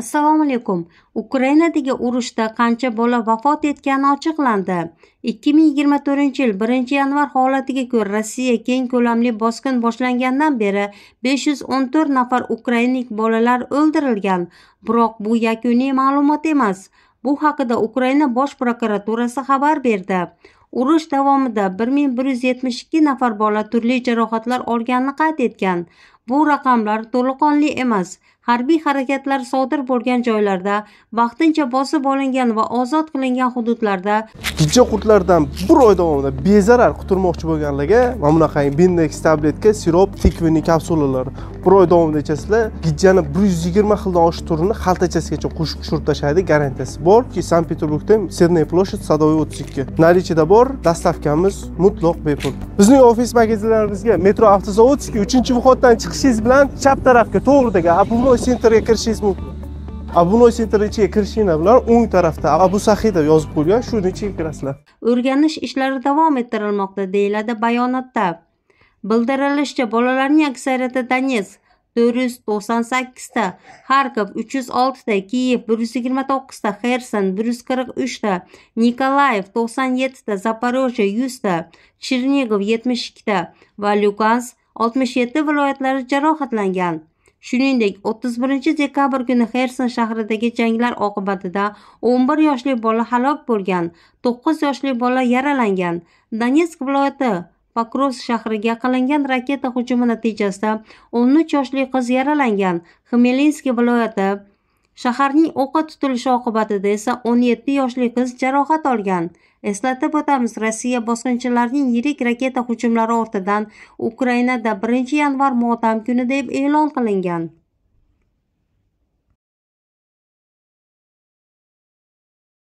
assalomu alaykum ukrainadagi urushda qancha bola vafot etgani ochiqlandi ikki ming yigirma to'rtinchi yil birinchi yanvar holatiga ko'ra rossiya keng ko'lamli bosqin boshlangandan beri besh yuz o'n to'rt nafar ukrainalik bolalar o'ldirilgan biroq bu yakuniy ma'lumot emas bu haqida ukraina bosh prokuraturasi xabar berdi urush davomida 1172 nafar bola turli jarohatlar olganini qayd etgan bu raqamlar to'laqonli emas harbiy harakatlar sodir bo'lgan joylarda vaqtincha bosib olingan va ozod qilingan hududlarda jijja qurtlardan bir oy davomida bezarar qutulmoqchi bo'lganlarga mana bunaqa bindex tabletka sirop tikvinli kapsulalar bir oy davomida ichasizlar gijjani bir yuz yigirma xildan oshiq turini xaltachasigacha qo'shib tushirib tashlaydi garantiyasi bor sankt peterburgda serney площадь садовый o'ttiz ikki наличиеda bor dastavkamiz mutlaq bepul bizning ofis magazinlarimizga metro avtozavodskiy uchinchi vходdan chiqishingiz bilan chap tarafga to'g'ridagi abunnoy sentrga kirishingiz mumkin Abunoy sentr ichiga kirishinglar bilan o'ng tarafda abu sahida yozib qo'yilgan shuni ichiga kirasizlar o'rganish ishlari davom ettirilmoqda deyiladi bayonotda bildirilishicha bolalarning aksariyati donetsk to'rt yuz to'qson sakkizta xarkov uch yuz oltita kiyev bir yuz yigirma to'qqizta xerson bir yuz qirq uchta nikolayev to'qson yettita zaporojye yuzta chernigov yetmish ikkita va lugansk oltmish yetti viloyatlari jarohatlangan Shuningdek, 31-dekabr kuni Xerson shahridagi janglar oqibatida 11 yoshli bola halok bo'lgan, 9 yoshli bola yaralangan. Donetsk viloyati pokrovsk shahriga qilingan raketa hujumi natijasida 13 yoshli qiz yaralangan. Xmelinskiy viloyati shaharning o'qqa tutilishi oqibatida esa 17 yoshli qiz jarohat olgan eslatib o'tamiz rossiya bosqinchilarining yirik raketa hujumlari ortidan ukrainada 1 yanvar motam kuni deb e'lon qilingan